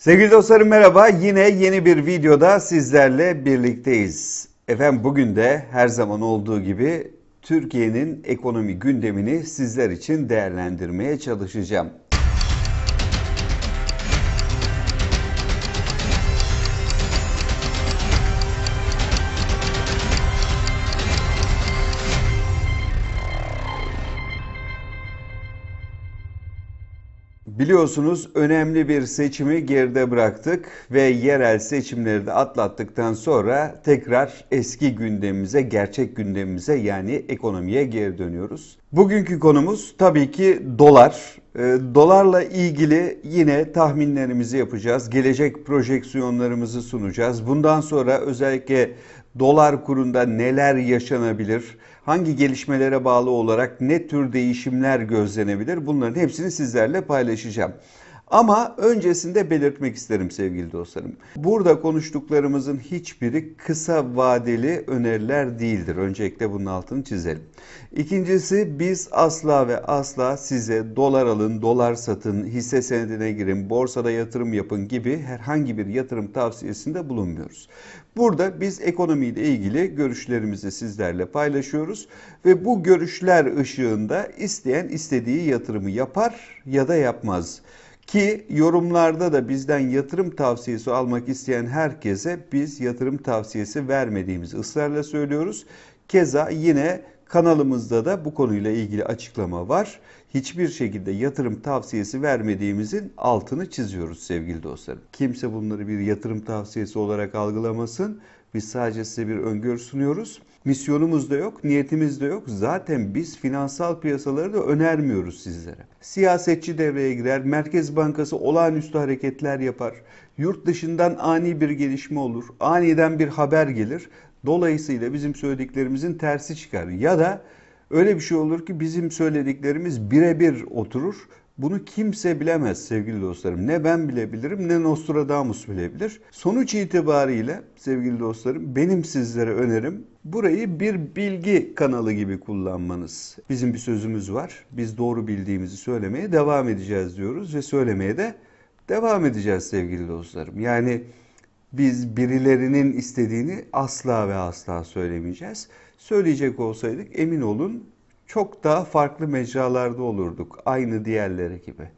Sevgili dostlarım merhaba. Yine yeni bir videoda sizlerle birlikteyiz. Efendim bugün de her zaman olduğu gibi Türkiye'nin ekonomi gündemini sizler için değerlendirmeye çalışacağım. Biliyorsunuz önemli bir seçimi geride bıraktık ve yerel seçimleri de atlattıktan sonra tekrar eski gündemimize, gerçek gündemimize yani ekonomiye geri dönüyoruz. Bugünkü konumuz tabii ki dolar. Ee, dolarla ilgili yine tahminlerimizi yapacağız. Gelecek projeksiyonlarımızı sunacağız. Bundan sonra özellikle dolar kurunda neler yaşanabilir? hangi gelişmelere bağlı olarak ne tür değişimler gözlenebilir bunların hepsini sizlerle paylaşacağım. Ama öncesinde belirtmek isterim sevgili dostlarım. Burada konuştuklarımızın hiçbiri kısa vadeli öneriler değildir. Öncelikle bunun altını çizelim. İkincisi biz asla ve asla size dolar alın, dolar satın, hisse senedine girin, borsada yatırım yapın gibi herhangi bir yatırım tavsiyesinde bulunmuyoruz. Burada biz ekonomiyle ilgili görüşlerimizi sizlerle paylaşıyoruz ve bu görüşler ışığında isteyen istediği yatırımı yapar ya da yapmaz. Ki yorumlarda da bizden yatırım tavsiyesi almak isteyen herkese biz yatırım tavsiyesi vermediğimizi ısrarla söylüyoruz. Keza yine kanalımızda da bu konuyla ilgili açıklama var. Hiçbir şekilde yatırım tavsiyesi vermediğimizin altını çiziyoruz sevgili dostlarım. Kimse bunları bir yatırım tavsiyesi olarak algılamasın. Biz sadece size bir öngörü sunuyoruz. Misyonumuz da yok, niyetimiz de yok. Zaten biz finansal piyasaları da önermiyoruz sizlere. Siyasetçi devreye girer, Merkez Bankası olağanüstü hareketler yapar. Yurt dışından ani bir gelişme olur, aniden bir haber gelir. Dolayısıyla bizim söylediklerimizin tersi çıkar. Ya da öyle bir şey olur ki bizim söylediklerimiz birebir oturur bunu kimse bilemez sevgili dostlarım. Ne ben bilebilirim ne Nostradamus bilebilir. Sonuç itibariyle sevgili dostlarım benim sizlere önerim burayı bir bilgi kanalı gibi kullanmanız. Bizim bir sözümüz var. Biz doğru bildiğimizi söylemeye devam edeceğiz diyoruz ve söylemeye de devam edeceğiz sevgili dostlarım. Yani biz birilerinin istediğini asla ve asla söylemeyeceğiz. Söyleyecek olsaydık emin olun çok daha farklı mecralarda olurduk. Aynı diğerleri gibi.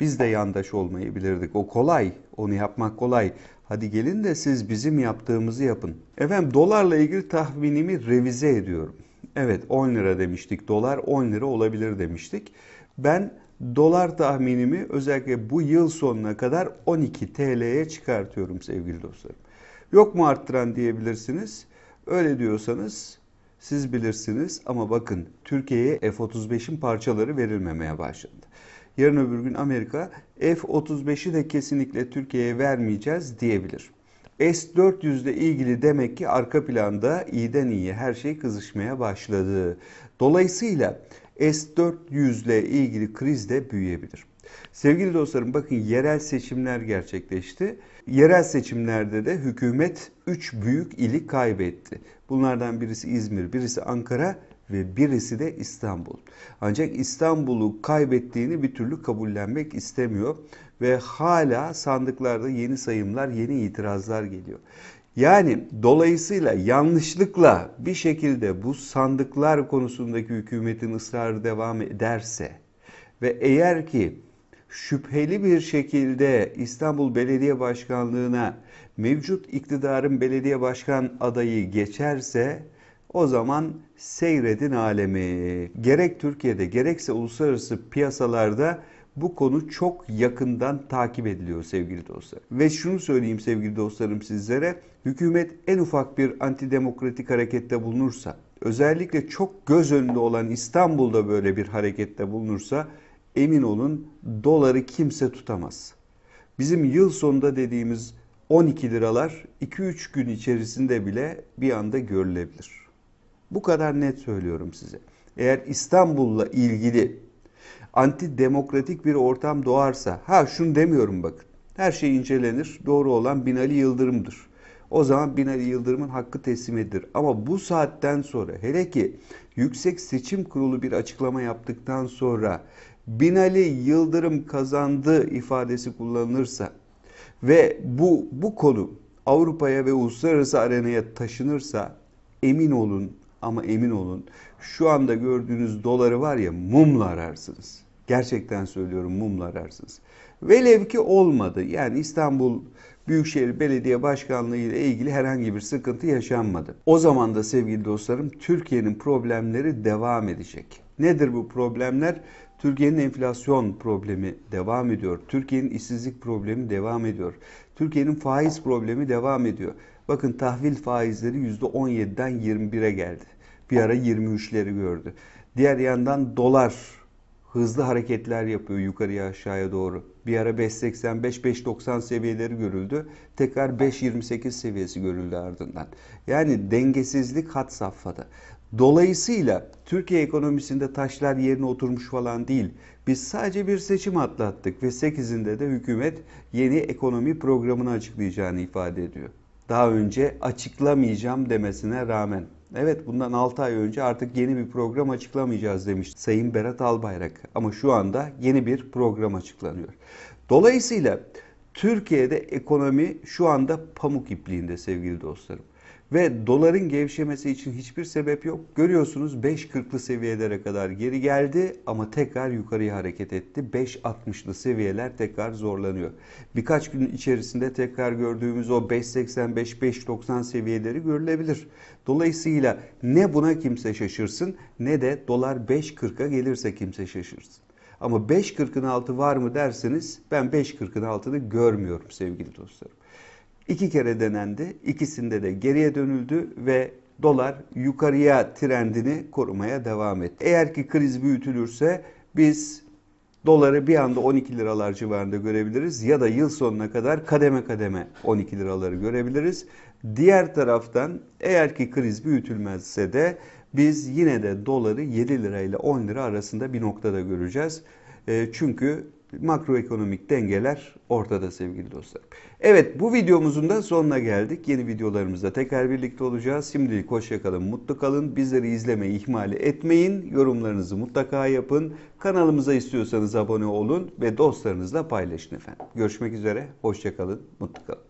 Biz de yandaş olmayı bilirdik. O kolay. Onu yapmak kolay. Hadi gelin de siz bizim yaptığımızı yapın. Efendim dolarla ilgili tahminimi revize ediyorum. Evet 10 lira demiştik. Dolar 10 lira olabilir demiştik. Ben dolar tahminimi özellikle bu yıl sonuna kadar 12 TL'ye çıkartıyorum sevgili dostlarım. Yok mu arttıran diyebilirsiniz. Öyle diyorsanız siz bilirsiniz ama bakın Türkiye'ye F-35'in parçaları verilmemeye başladı. Yarın öbür gün Amerika F-35'i de kesinlikle Türkiye'ye vermeyeceğiz diyebilir. S-400 ile ilgili demek ki arka planda iyiden iyiye her şey kızışmaya başladı. Dolayısıyla S-400 ile ilgili kriz de büyüyebilir. Sevgili dostlarım bakın yerel seçimler gerçekleşti. Yerel seçimlerde de hükümet 3 büyük ili kaybetti. Bunlardan birisi İzmir, birisi Ankara ve birisi de İstanbul. Ancak İstanbul'u kaybettiğini bir türlü kabullenmek istemiyor ve hala sandıklarda yeni sayımlar, yeni itirazlar geliyor. Yani dolayısıyla yanlışlıkla bir şekilde bu sandıklar konusundaki hükümetin ısrarı devam ederse ve eğer ki şüpheli bir şekilde İstanbul Belediye Başkanlığı'na mevcut iktidarın belediye başkan adayı geçerse o zaman seyredin alemi. Gerek Türkiye'de gerekse uluslararası piyasalarda bu konu çok yakından takip ediliyor sevgili dostlar. Ve şunu söyleyeyim sevgili dostlarım sizlere. Hükümet en ufak bir antidemokratik harekette bulunursa, özellikle çok göz önünde olan İstanbul'da böyle bir harekette bulunursa emin olun doları kimse tutamaz. Bizim yıl sonunda dediğimiz 12 liralar 2-3 gün içerisinde bile bir anda görülebilir. Bu kadar net söylüyorum size. Eğer İstanbul'la ilgili antidemokratik bir ortam doğarsa, ha şunu demiyorum bakın. Her şey incelenir. Doğru olan Binali Yıldırım'dır. O zaman Binali Yıldırım'ın hakkı teslim edilir. Ama bu saatten sonra hele ki Yüksek Seçim Kurulu bir açıklama yaptıktan sonra Binali Yıldırım kazandı ifadesi kullanılırsa ve bu bu konu Avrupa'ya ve uluslararası arenaya taşınırsa emin olun ama emin olun şu anda gördüğünüz doları var ya mumla ararsınız. Gerçekten söylüyorum mumla ararsınız. Velev ki olmadı. Yani İstanbul Büyükşehir Belediye Başkanlığı ile ilgili herhangi bir sıkıntı yaşanmadı. O zaman da sevgili dostlarım Türkiye'nin problemleri devam edecek. Nedir bu problemler? Türkiye'nin enflasyon problemi devam ediyor. Türkiye'nin işsizlik problemi devam ediyor. Türkiye'nin faiz problemi devam ediyor. Bakın tahvil faizleri %17'den 21'e geldi. Bir ara 23'leri gördü. Diğer yandan dolar hızlı hareketler yapıyor yukarıya aşağıya doğru. Bir ara 5.85-5.90 seviyeleri görüldü. Tekrar 5.28 seviyesi görüldü ardından. Yani dengesizlik hat safhada. Dolayısıyla Türkiye ekonomisinde taşlar yerine oturmuş falan değil. Biz sadece bir seçim atlattık ve 8'inde de hükümet yeni ekonomi programını açıklayacağını ifade ediyor. Daha önce açıklamayacağım demesine rağmen. Evet bundan 6 ay önce artık yeni bir program açıklamayacağız demiş Sayın Berat Albayrak. Ama şu anda yeni bir program açıklanıyor. Dolayısıyla Türkiye'de ekonomi şu anda pamuk ipliğinde sevgili dostlarım. Ve doların gevşemesi için hiçbir sebep yok. Görüyorsunuz 5.40'lı seviyelere kadar geri geldi ama tekrar yukarıya hareket etti. 5.60'lı seviyeler tekrar zorlanıyor. Birkaç gün içerisinde tekrar gördüğümüz o 5.85-5.90 seviyeleri görülebilir. Dolayısıyla ne buna kimse şaşırsın ne de dolar 5.40'a gelirse kimse şaşırsın. Ama 5.40'ın altı var mı derseniz ben 5.40'ın altını görmüyorum sevgili dostlarım. İki kere denendi. İkisinde de geriye dönüldü ve dolar yukarıya trendini korumaya devam etti. Eğer ki kriz büyütülürse biz doları bir anda 12 liralar civarında görebiliriz ya da yıl sonuna kadar kademe kademe 12 liraları görebiliriz. Diğer taraftan eğer ki kriz büyütülmezse de biz yine de doları 7 lira ile 10 lira arasında bir noktada göreceğiz. Çünkü makroekonomik dengeler ortada sevgili dostlar. Evet bu videomuzun da sonuna geldik. Yeni videolarımızda tekrar birlikte olacağız. Şimdilik hoşçakalın, mutlu kalın. Bizleri izlemeyi ihmal etmeyin. Yorumlarınızı mutlaka yapın. Kanalımıza istiyorsanız abone olun ve dostlarınızla paylaşın efendim. Görüşmek üzere, hoşçakalın, mutlu kalın.